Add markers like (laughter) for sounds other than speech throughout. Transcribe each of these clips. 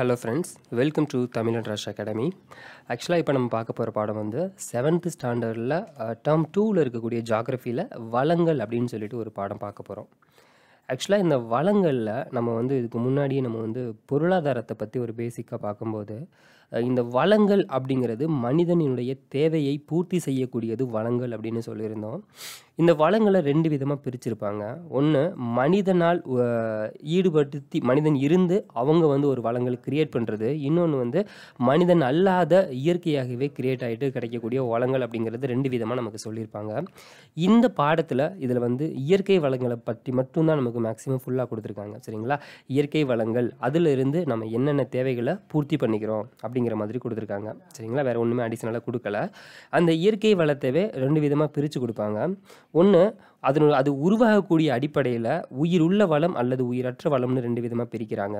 hello friends welcome to Tamil Nadu ராஷ் academy ஆக்சுவலாக இப்போ நம்ம பார்க்க போகிற பாடம் வந்து செவன்த்து ஸ்டாண்டர்டில் டேர்ம் டூவில் இருக்கக்கூடிய ஜாகிரஃபியில் வளங்கள் அப்படின்னு சொல்லிட்டு ஒரு பாடம் பார்க்க போகிறோம் ஆக்சுவலாக இந்த வளங்களில் நம்ம வந்து இதுக்கு முன்னாடியே நம்ம வந்து பொருளாதாரத்தை பற்றி ஒரு பேசிக்காக பார்க்கும்போது இந்த வளங்கள் அப்படிங்கிறது மனிதனினுடைய தேவையை பூர்த்தி செய்யக்கூடியது வளங்கள் அப்படின்னு சொல்லியிருந்தோம் இந்த வளங்களை ரெண்டு விதமாக பிரிச்சிருப்பாங்க ஒன்று மனிதனால் ஈடுபடுத்தி மனிதன் இருந்து அவங்க வந்து ஒரு வளங்கள் கிரியேட் பண்ணுறது இன்னொன்று வந்து மனிதன் அல்லாத இயற்கையாகவே கிரியேட் ஆகிட்டு கிடைக்கக்கூடிய வளங்கள் அப்படிங்கிறது ரெண்டு விதமாக நமக்கு சொல்லியிருப்பாங்க இந்த பாடத்தில் இதில் வந்து இயற்கை வளங்களை பற்றி மட்டும்தான் நமக்கு மேக்ஸிமம் ஃபுல்லாக கொடுத்துருக்காங்க சரிங்களா இயற்கை வளங்கள் அதிலிருந்து நம்ம என்னென்ன தேவைகளை பூர்த்தி பண்ணிக்கிறோம் அப்படிங்கிற மாதிரி கொடுத்துருக்காங்க சரிங்களா வேறு ஒன்றுமே அடிஷ்னலாக கொடுக்கல அந்த இயற்கை வளத்தவே ரெண்டு விதமாக பிரித்து கொடுப்பாங்க ஒன்று அதனு அது உருவாகக்கூடிய அடிப்படையில் உயிர் உள்ள வளம் அல்லது உயிரற்ற வளம்னு ரெண்டு விதமாக பிரிக்கிறாங்க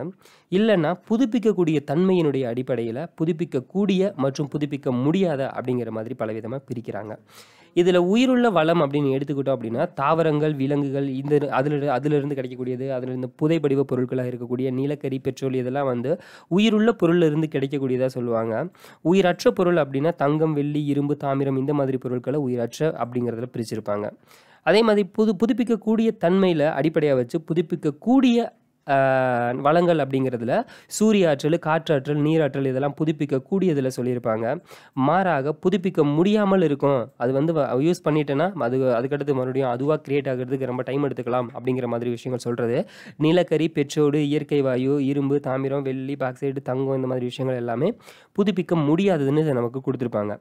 இல்லைன்னா புதுப்பிக்கக்கூடிய தன்மையினுடைய அடிப்படையில் புதுப்பிக்கக்கூடிய மற்றும் புதுப்பிக்க முடியாத அப்படிங்கிற மாதிரி பலவிதமாக பிரிக்கிறாங்க இதில் உயிருள்ள வளம் அப்படின்னு எடுத்துக்கிட்டோம் அப்படின்னா தாவரங்கள் விலங்குகள் இந்த அதில் அதிலிருந்து கிடைக்கக்கூடியது அதிலிருந்து புதைப்படிவ பொருட்களாக இருக்கக்கூடிய நீலக்கரி பெட்ரோல் இதெல்லாம் வந்து உயிருள்ள பொருளிலிருந்து கிடைக்கக்கூடியதாக சொல்லுவாங்க உயிரற்ற பொருள் அப்படின்னா தங்கம் வெள்ளி இரும்பு தாமிரம் இந்த மாதிரி பொருட்களை உயிரற்ற அப்படிங்கிறதுல பிரிச்சிருப்பாங்க அதே மாதிரி புது புதுப்பிக்கக்கூடிய தன்மையில் அடிப்படையாக வச்சு புதுப்பிக்கக்கூடிய வளங்கள் அப்படிங்கிறதுல சூரிய ஆற்றல் காற்றாற்றல் நீராற்றல் இதெல்லாம் புதுப்பிக்க கூடியதில் சொல்லியிருப்பாங்க மாறாக புதுப்பிக்க முடியாமல் இருக்கும் அது வந்து யூஸ் பண்ணிட்டேன்னா அது அதுக்கடுத்து மறுபடியும் அதுவாக கிரியேட் ஆகிறதுக்கு ரொம்ப டைம் எடுத்துக்கலாம் அப்படிங்கிற மாதிரி விஷயங்கள் சொல்கிறது நிலக்கரி பெட்ரோடு இயற்கை வாயு இரும்பு தாமிரம் வெள்ளி பாக்சைடு தங்கம் இந்த மாதிரி விஷயங்கள் எல்லாமே புதுப்பிக்க முடியாததுன்னு நமக்கு கொடுத்துருப்பாங்க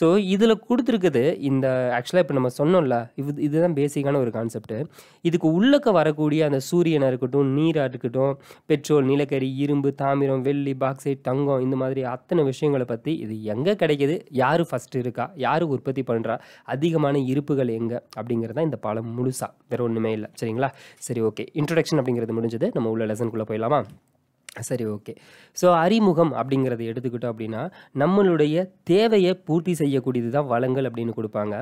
ஸோ இதில் கொடுத்துருக்குது இந்த ஆக்சுவலாக இப்போ நம்ம சொன்னோம்ல இது இதுதான் பேசிக்கான ஒரு கான்செப்ட் இதுக்கு உள்ளக்க வரக்கூடிய அந்த சூரியனாக இருக்கட்டும் நீராற்றல் இருக்கட்டும் பெட்ரோல் நிலக்கரி இரும்பு தாமிரம் வெள்ளி பாக்ஸைட் தங்கம் இந்த மாதிரி அத்தனை விஷயங்களை பற்றி இது எங்கே கிடைக்கிது யார் ஃபஸ்ட்டு இருக்கா யார் உற்பத்தி பண்ணுறா அதிகமான இருப்புகள் எங்கே அப்படிங்கிறது தான் இந்த பாலம் முழுசாக வேறு ஒன்றுமே இல்லை சரிங்களா சரி ஓகே இன்ட்ரடக்ஷன் அப்படிங்கிறது முடிஞ்சது நம்ம உள்ள லெசனுக்குள்ளே போயிடலாமா சரி ஓகே ஸோ அறிமுகம் அப்படிங்கிறத எடுத்துக்கிட்டோம் அப்படின்னா நம்மளுடைய தேவையை பூர்த்தி செய்யக்கூடியது தான் வளங்கள் அப்படின்னு கொடுப்பாங்க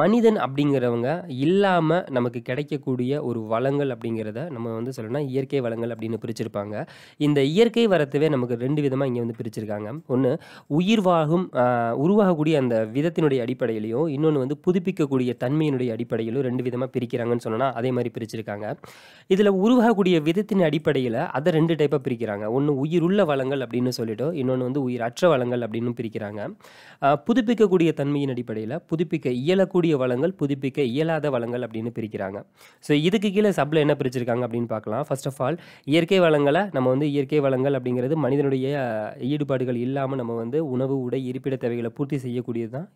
மனிதன் அப்படிங்கிறவங்க இல்லாமல் நமக்கு கிடைக்கக்கூடிய ஒரு வளங்கள் அப்படிங்கிறத நம்ம வந்து சொல்லணும்னா இயற்கை வளங்கள் அப்படின்னு பிரிச்சிருப்பாங்க இந்த இயற்கை வரத்தவே நமக்கு ரெண்டு விதமாக இங்கே வந்து பிரிச்சிருக்காங்க ஒன்று உயிர்வாகும் உருவாகக்கூடிய அந்த விதத்தினுடைய அடிப்படையிலையும் இன்னொன்று வந்து புதுப்பிக்கக்கூடிய தன்மையினுடைய அடிப்படையிலும் ரெண்டு விதமாக பிரிக்கிறாங்கன்னு சொன்னால் அதே மாதிரி பிரிச்சிருக்காங்க இதில் உருவாகக்கூடிய விதத்தின் அடிப்படையில் அதை ரெண்டு டைப்பாக பிரிக்கிறாங்க பிரிக்கிறாங்க ஒன்று உள்ள வளங்கள் அப்படின்னு சொல்லிட்டு இன்னொன்று வந்து அற்ற வளங்கள் அப்படின்னு பிரிக்கிறாங்க புதுப்பிக்கக்கூடிய தன்மையின் அடிப்படையில் புதுப்பிக்க இயலக்கூடிய வளங்கள் புதுப்பிக்க இயலாத வளங்கள் அப்படின்னு பிரிக்கிறாங்க ஸோ இதுக்கு கீழே சப்ல என்ன பிரிச்சிருக்காங்க அப்படின்னு பார்க்கலாம் ஃபர்ஸ்ட் ஆஃப் ஆல் இயற்கை வளங்களை நம்ம வந்து இயற்கை வளங்கள் அப்படிங்கிறது மனிதனுடைய ஈடுபாடுகள் இல்லாமல் நம்ம வந்து உணவு உடை இருப்பிட தேவைகளை பூர்த்தி செய்யக்கூடியது தான்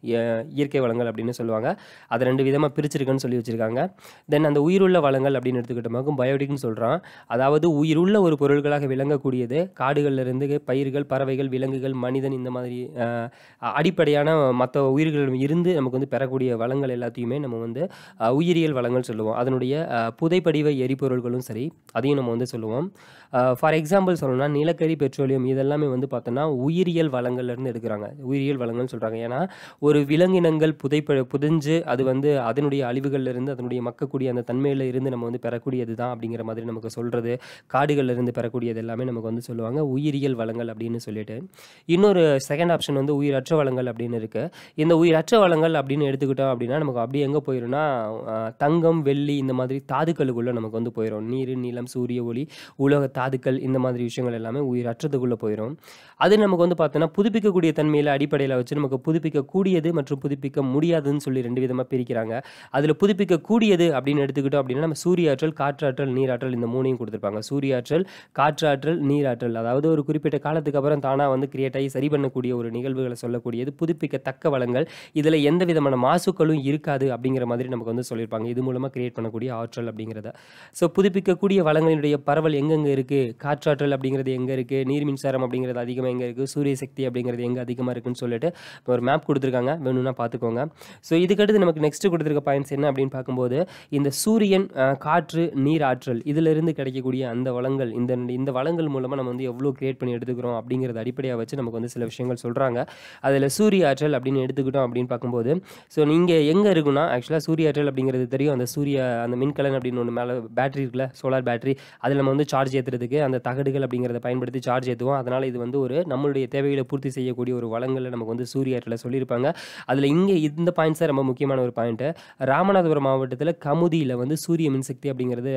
இயற்கை வளங்கள் அப்படின்னு சொல்லுவாங்க அதை ரெண்டு விதமாக பிரிச்சிருக்குன்னு சொல்லி வச்சிருக்காங்க தென் அந்த உயிருள்ள வளங்கள் அப்படின்னு எடுத்துக்கிட்டோமாக்கும் பயோடிக்னு சொல்கிறான் அதாவது உயிருள்ள ஒரு பொருள்களாக விளங்க இருக்கக்கூடியது இருந்து பயிர்கள் பறவைகள் விலங்குகள் மனிதன் இந்த மாதிரி அடிப்படையான மற்ற உயிர்கள் இருந்து நமக்கு வந்து பெறக்கூடிய வளங்கள் எல்லாத்தையுமே நம்ம வந்து உயிரியல் வளங்கள் சொல்லுவோம் அதனுடைய புதைப்படிவ எரிபொருள்களும் சரி அதையும் நம்ம வந்து சொல்லுவோம் ஃபார் எக்ஸாம்பிள் சொல்லணும்னா நிலக்கரி பெட்ரோலியம் இதெல்லாமே வந்து பார்த்தோன்னா உயிரியல் வளங்கள்லேருந்து எடுக்கிறாங்க உயிரியல் வளங்கள்னு சொல்கிறாங்க ஏன்னா ஒரு விலங்கினங்கள் புதைப்ப புதைஞ்சு அது வந்து அதனுடைய அழிவுகள்லேருந்து அதனுடைய மக்கக்கூடிய அந்த தன்மையில் இருந்து நம்ம வந்து பெறக்கூடியது தான் அப்படிங்கிற மாதிரி நமக்கு சொல்கிறது காடுகள்லேருந்து பெறக்கூடியது எல்லாமே நமக்கு வந்து சொல்லுவாங்க உயிரியல் வளங்கள் அப்படின்னு சொல்லிட்டு இன்னொரு செகண்ட் ஆப்ஷன் வந்து உயிரற்ற வளங்கள் அப்படின்னு இருக்குது இந்த உயிரற்ற வளங்கள் அப்படின்னு எடுத்துக்கிட்டோம் அப்படின்னா நமக்கு அப்படியே எங்கே போயிடும்னா தங்கம் வெள்ளி இந்த மாதிரி தாதுக்களுக்குள்ளே நமக்கு வந்து போயிடும் நீர் நிலம் சூரிய ஒளி உலக தாதுக்கள் இந்த மாதிரி விஷயங்கள் எல்லாமே உயிரற்றதுக்குள்ளே போயிடும் அது நமக்கு வந்து பார்த்தோன்னா புதுப்பிக்கக்கூடிய தன்மையில் அடிப்படையில் வச்சு நமக்கு புதுப்பிக்கக்கூடியது மற்றும் புதுப்பிக்க முடியாதுன்னு சொல்லி ரெண்டு விதமாக பிரிக்கிறாங்க அதில் புதுப்பிக்கக்கூடியது அப்படின்னு எடுத்துக்கிட்டோம் அப்படின்னா நம்ம சூரியாற்றல் காற்றாற்றல் நீராற்றல் இந்த மூணையும் கொடுத்துருப்பாங்க சூரியாற்றல் காற்றாற்றல் நீராற்றல் அதாவது ஒரு குறிப்பிட்ட காலத்துக்கு அப்புறம் தானாக வந்து கிரியேட் ஆகி சரி பண்ணக்கூடிய ஒரு நிகழ்வுகளை சொல்லக்கூடியது புதுப்பிக்கத்தக்க வளங்கள் இதில் எந்த விதமான மாசுக்களும் இருக்காது அப்படிங்கிற மாதிரி நமக்கு வந்து சொல்லியிருப்பாங்க இது மூலமாக கிரியேட் பண்ணக்கூடிய ஆற்றல் அப்படிங்கிறத ஸோ புதுப்பிக்கக்கூடிய வளங்களினுடைய பரவல் எங்கெங்கே இருக்குது இருக்குது காற்றாற்றல் அப்படிங்கிறது எங்கே இருக்குது நீர் மின்சாரம் அப்படிங்கிறது அதிகமாக எங்கே இருக்குது சூரிய சக்தி அப்படிங்கிறது எங்கே அதிகமாக இருக்குன்னு சொல்லிட்டு ஒரு மேப் கொடுத்துருக்காங்க வேணும்னா பார்த்துக்கோங்க ஸோ இதுக்கடுத்து நமக்கு நெக்ஸ்ட் கொடுத்துருக்க பாயிண்ட்ஸ் என்ன அப்படின்னு பார்க்கும்போது இந்த சூரியன் காற்று நீர் ஆற்றல் இதிலிருந்து கிடைக்கக்கூடிய அந்த வளங்கள் இந்த இந்த வளங்கள் மூலமாக நம்ம வந்து எவ்வளோ கிரியேட் பண்ணி எடுத்துக்கிறோம் அப்படிங்கிறத அடிப்படையாக வச்சு நமக்கு வந்து சில விஷயங்கள் சொல்கிறாங்க அதில் சூரிய ஆற்றல் அப்படின்னு எடுத்துக்கிட்டோம் அப்படின்னு பார்க்கும்போது ஸோ நீங்கள் எங்கே இருக்குன்னா ஆக்சுவலாக சூரிய ஆற்றல் அப்படிங்கிறது தெரியும் அந்த சூரிய அந்த மின்கலன் அப்படின்னு ஒன்று மேலே பேட்டரி இருக்குல்ல சோலார் பேட்டரி அதில் நம்ம வந்து சார்ஜ் ஏற்றுறது பண்ணுறதுக்கு அந்த தகடுகள் அப்படிங்கிறத பயன்படுத்தி சார்ஜ் ஏற்றுவோம் அதனால் இது வந்து ஒரு நம்மளுடைய தேவைகளை பூர்த்தி செய்யக்கூடிய ஒரு வளங்களில் நமக்கு வந்து சூரிய ஆற்றில் சொல்லியிருப்பாங்க அதில் இங்கே இந்த பாயிண்ட்ஸே ரொம்ப முக்கியமான ஒரு பாயிண்ட்டு ராமநாதபுரம் மாவட்டத்தில் கமுதியில் வந்து சூரிய மின்சக்தி அப்படிங்கிறது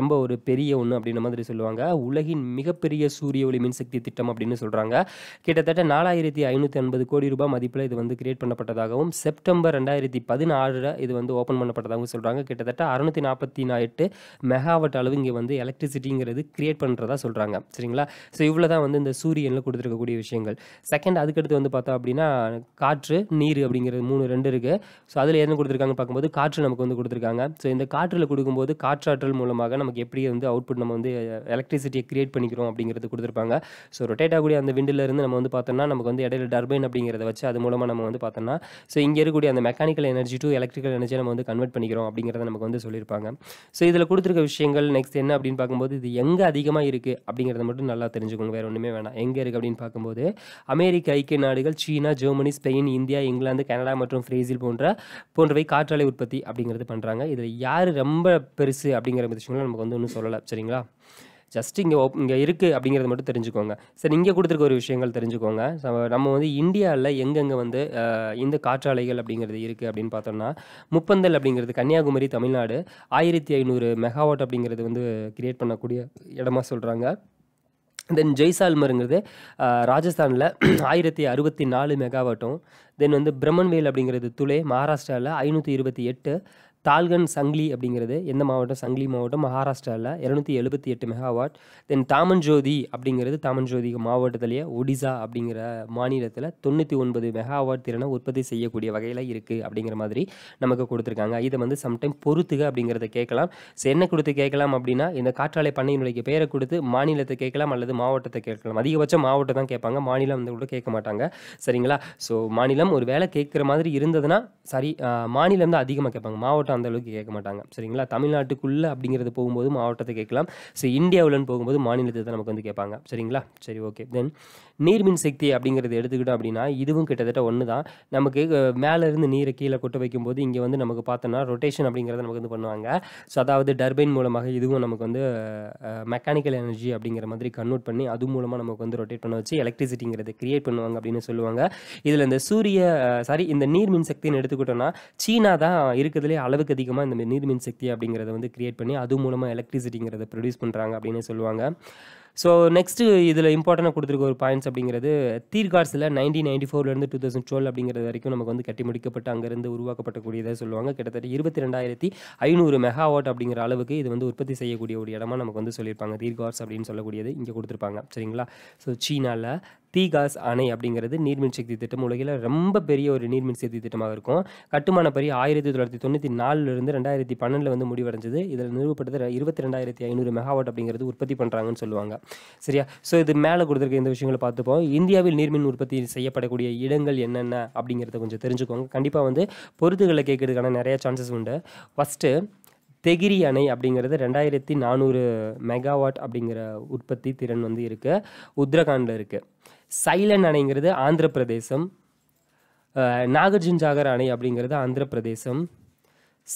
ரொம்ப ஒரு பெரிய ஒன்று அப்படின்ற மாதிரி சொல்லுவாங்க உலகின் மிகப்பெரிய சூரிய ஒளி மின்சக்தி திட்டம் அப்படின்னு சொல்கிறாங்க கிட்டத்தட்ட நாலாயிரத்தி ஐநூற்றி ஐம்பது கோடி ரூபாய் மதிப்பில் இது வந்து கிரியேட் பண்ணப்பட்டதாகவும் செப்டம்பர் ரெண்டாயிரத்தி பதினாறில் இது வந்து ஓப்பன் பண்ணப்பட்டதாகவும் சொல்கிறாங்க கிட்டத்தட்ட அறுநூத்தி நாற்பத்தி எட்டு மெகாவட் அளவு இங்கே வந்து எலக்ட்ரிசிட்டிங்கிறது கிரியேட் கிரியேட் பண்ணுறதா சொல்கிறாங்க சரிங்களா ஸோ இவ்வளோ தான் வந்து இந்த சூரியனில் கொடுத்துருக்கக்கூடிய விஷயங்கள் செகண்ட் அதுக்கடுத்து வந்து பார்த்தோம் அப்படின்னா காற்று நீர் அப்படிங்கிறது மூணு ரெண்டு இருக்குது ஸோ அதில் என்ன கொடுத்துருக்காங்க பார்க்கும்போது காற்று நமக்கு வந்து கொடுத்துருக்காங்க ஸோ இந்த காற்றில் கொடுக்கும்போது காற்றாற்றல் மூலமாக நமக்கு எப்படி வந்து அவுட்புட் நம்ம வந்து எலக்ட்ரிசிட்டியை கிரியேட் பண்ணிக்கிறோம் அப்படிங்கிறது கொடுத்துருப்பாங்க ஸோ ரொட்டேட் ஆகக்கூடிய அந்த விண்டிலிருந்து நம்ம வந்து பார்த்தோம்னா நமக்கு வந்து இடையில டர்பைன் அப்படிங்கிறத வச்சு அது மூலமாக நம்ம வந்து பார்த்தோம்னா ஸோ இங்கே இருக்கக்கூடிய அந்த மெக்கானிக்கல் எனர்ஜி டு எலக்ட்ரிக்கல் எனர்ஜியை நம்ம வந்து கன்வெர்ட் பண்ணிக்கிறோம் அப்படிங்கிறத நமக்கு வந்து சொல்லியிருப்பாங்க ஸோ இதில் கொடுத்துருக்க விஷயங்கள் நெக்ஸ்ட் என்ன அப்படின்னு பார்க்கும்போது இது எங்கே அதிகமாக இருக்குது அப்படிங்கிறத மட்டும் நல்லா தெரிஞ்சுக்கோங்க வேறு ஒன்றுமே வேணாம் எங்கே இருக்குது அப்படின்னு பார்க்கும்போது அமெரிக்க ஐக்கிய நாடுகள் China Germany Spain India England Canada மற்றும் பிரேசில் போன்ற போன்றவை காற்றாலை உற்பத்தி அப்படிங்கிறது பண்ணுறாங்க இதில் யார் ரொம்ப பெருசு அப்படிங்கிற விஷயங்களும் நமக்கு வந்து ஒன்றும் சொல்லலை சரிங்களா ஜஸ்ட் இங்கே ஓப் இங்கே இருக்குது அப்படிங்கிறத மட்டும் தெரிஞ்சுக்கோங்க சார் இங்கே கொடுத்துருக்க ஒரு விஷயங்கள் தெரிஞ்சுக்கோங்க நம்ம வந்து இந்தியாவில் எங்கெங்கே வந்து இந்த காற்றாலைகள் அப்படிங்கிறது இருக்குது அப்படின்னு பார்த்தோம்னா முப்பந்தல் அப்படிங்கிறது கன்னியாகுமரி தமிழ்நாடு ஆயிரத்தி ஐநூறு மெகாவாட் அப்படிங்கிறது வந்து கிரியேட் பண்ணக்கூடிய இடமா சொல்கிறாங்க தென் ஜெய்சால்மருங்கிறது ராஜஸ்தானில் (clears throat) ஆயிரத்தி அறுபத்தி நாலு மெகாவாட்டும் தென் வந்து பிரம்மன்வேல் அப்படிங்கிறது துளே மகாராஷ்டிராவில் ஐநூற்றி இருபத்தி எட்டு தால்கன் சங்லி அப்படிங்கிறது எந்த மாவட்டம் சங்லி மாவட்டம் மகாராஷ்டிராவில் இரநூத்தி எழுபத்தி எட்டு மெகாவாட் தென் தாமன்ஜோதி அப்படிங்கிறது தாமன்ஜோதி மாவட்டத்திலேயே ஒடிசா அப்படிங்கிற மாநிலத்தில் தொண்ணூற்றி ஒன்பது மெகாவாட் திறனை உற்பத்தி செய்யக்கூடிய வகையில் இருக்குது அப்படிங்கிற மாதிரி நமக்கு கொடுத்துருக்காங்க இதை வந்து சம்டைம் பொறுத்துக அப்படிங்கிறத கேட்கலாம் ஸோ என்ன கொடுத்து கேட்கலாம் அப்படின்னா இந்த காற்றாலை பண்ணையினுடைய பெயரை கொடுத்து மாநிலத்தை கேட்கலாம் அல்லது மாவட்டத்தை கேட்கலாம் அதிகபட்சம் மாவட்டம் தான் கேட்பாங்க மாநிலம் வந்து கூட கேட்க மாட்டாங்க சரிங்களா ஸோ மாநிலம் ஒரு வேலை கேட்குற மாதிரி இருந்ததுன்னா சரி மாநிலம் தான் அதிகமாக கேட்பாங்க மாவட்டம் மாவட்டம் அந்தளவுக்கு கேட்க மாட்டாங்க சரிங்களா தமிழ்நாட்டுக்குள்ளே அப்படிங்கிறது போகும்போது மாவட்டத்தை கேட்கலாம் ஸோ இந்தியாவிலன்னு போகும்போது மாநிலத்தை தான் நமக்கு வந்து கேட்பாங்க சரிங்களா சரி ஓகே தென் நீர்மின் சக்தி அப்படிங்கிறது எடுத்துக்கிட்டோம் அப்படின்னா இதுவும் கிட்டத்தட்ட ஒன்று தான் நமக்கு மேலேருந்து நீரை கீழே கொட்டு வைக்கும்போது இங்கே வந்து நமக்கு பார்த்தோன்னா ரொட்டேஷன் அப்படிங்கிறத நமக்கு வந்து பண்ணுவாங்க ஸோ அதாவது டர்பைன் மூலமாக இதுவும் நமக்கு வந்து மெக்கானிக்கல் எனர்ஜி அப்படிங்கிற மாதிரி கன்வெர்ட் பண்ணி அது மூலமாக நமக்கு வந்து ரொட்டேட் பண்ண வச்சு எலக்ட்ரிசிட்டிங்கிறத கிரியேட் பண்ணுவாங்க அப்படின்னு சொல்லுவாங்க இதில் இந்த சூரிய சாரி இந்த நீர் சக்தின்னு எடுத்துக்கிட்டோம்னா சீனா தான் இருக்கிறதுலே அளவு அளவுக்கு அதிகமாக இந்த நீர்மின் சக்தி அப்படிங்கிறத வந்து கிரியேட் பண்ணி அது மூலமாக எலக்ட்ரிசிட்டிங்கிறத ப்ரொடியூஸ் பண்ணுறாங்க அப்படின்னு சொல்லுவாங்க ஸோ நெக்ஸ்ட்டு இதில் இம்பார்ட்டண்ட்டாக கொடுத்துருக்க ஒரு பாயிண்ட்ஸ் அப்படிங்கிறது தீர்கார்ஸில் நைன்டீன் நைன்டி ஃபோர்லேருந்து டூ தௌசண்ட் டுவெல் அப்படிங்கிறது வரைக்கும் நமக்கு வந்து கட்டி முடிக்கப்பட்டு அங்கேருந்து உருவாக்கப்பட்டக்கூடியதாக சொல்லுவாங்க கிட்டத்தட்ட இருபத்தி ரெண்டாயிரத்தி ஐநூறு மெகாவாட் அப்படிங்கிற அளவுக்கு இது வந்து உற்பத்தி செய்யக்கூடிய ஒரு இடமா நமக்கு வந்து சொல்லியிருப்பாங்க தீர்கார்ஸ் அப்படின்னு சொல்லக்கூடியது இங்கே கொடுத்துருப்பாங்க சரிங்களா ஸோ சீனாவில் தீகாஸ் அணை அப்படிங்கிறது நீர்மின் சக்தி திட்டம் உலகில் ரொம்ப பெரிய ஒரு நீர்மின் சக்தி திட்டமாக இருக்கும் கட்டுமான பறி ஆயிரத்தி தொள்ளாயிரத்தி தொண்ணூற்றி நாலுலேருந்து ரெண்டாயிரத்தி பன்னெண்டில் வந்து முடிவடைஞ்சது இதில் நிறுவப்பட்டது இருபத்தி ரெண்டாயிரத்தி ஐநூறு மெகாவாட் அப்படிங்கிறது உற்பத்தி பண்ணுறாங்கன்னு சொல்லுவாங்க சரியா ஸோ இது மேலே கொடுத்துருக்க இந்த விஷயங்களை பார்த்துப்போம் இந்தியாவில் நீர்மின் உற்பத்தி செய்யப்படக்கூடிய இடங்கள் என்னென்ன அப்படிங்கிறத கொஞ்சம் தெரிஞ்சுக்கோங்க கண்டிப்பாக வந்து பொருத்துகளை கேட்கறதுக்கான நிறைய சான்சஸ் உண்டு ஃபஸ்ட்டு தெகிரி அணை அப்படிங்கிறது ரெண்டாயிரத்தி நானூறு மெகாவாட் அப்படிங்கிற உற்பத்தி திறன் வந்து இருக்குது உத்தரகாண்டில் இருக்குது சைலன் அணைங்கிறது ஆந்திர பிரதேசம் நாகார்ஜுன் சாகர் அணை அப்படிங்கிறது ஆந்திர பிரதேசம்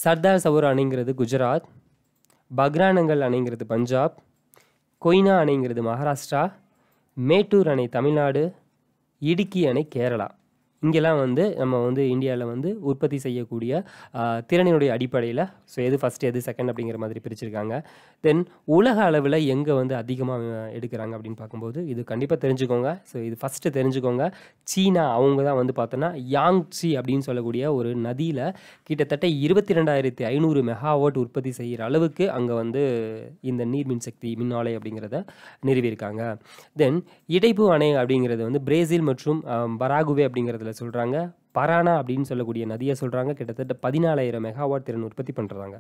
சர்தார் சவுர் அணைங்கிறது குஜராத் பக்ரானங்கள் அணைங்கிறது பஞ்சாப் கொய்னா அணைங்கிறது மகாராஷ்டிரா மேட்டூர் அணை தமிழ்நாடு இடுக்கி அணை கேரளா இங்கெல்லாம் வந்து நம்ம வந்து இந்தியாவில் வந்து உற்பத்தி செய்யக்கூடிய திறனினுடைய அடிப்படையில் ஸோ எது ஃபஸ்ட் எது செகண்ட் அப்படிங்கிற மாதிரி பிரிச்சிருக்காங்க தென் உலக அளவில் எங்கே வந்து அதிகமாக எடுக்கிறாங்க அப்படின்னு பார்க்கும்போது இது கண்டிப்பாக தெரிஞ்சுக்கோங்க ஸோ இது ஃபஸ்ட்டு தெரிஞ்சுக்கோங்க சீனா அவங்க தான் வந்து பார்த்தோன்னா யாங்சி அப்படின்னு சொல்லக்கூடிய ஒரு நதியில் கிட்டத்தட்ட இருபத்தி ரெண்டாயிரத்தி ஐநூறு மெகாவாட் உற்பத்தி செய்கிற அளவுக்கு அங்கே வந்து இந்த நீர் மின்சக்தி மின்னாலை அப்படிங்கிறத நிறுவியிருக்காங்க தென் இடைப்பு அணை அப்படிங்கிறது வந்து பிரேசில் மற்றும் பராகுவே அப்படிங்கிறது அதில் சொல்கிறாங்க பரானா அப்படின்னு சொல்லக்கூடிய நதியை சொல்கிறாங்க கிட்டத்தட்ட பதினாலாயிரம் மெகாவாட் திறன் உற்பத்தி பண்ணுறாங்க